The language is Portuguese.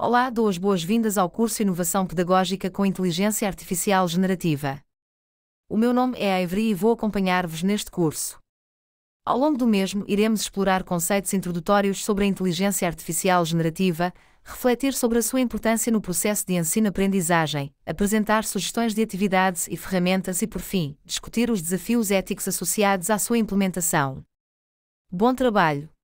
Olá, dou as boas-vindas ao curso Inovação Pedagógica com Inteligência Artificial Generativa. O meu nome é Avery e vou acompanhar-vos neste curso. Ao longo do mesmo, iremos explorar conceitos introdutórios sobre a inteligência artificial generativa, refletir sobre a sua importância no processo de ensino-aprendizagem, apresentar sugestões de atividades e ferramentas e, por fim, discutir os desafios éticos associados à sua implementação. Bom trabalho!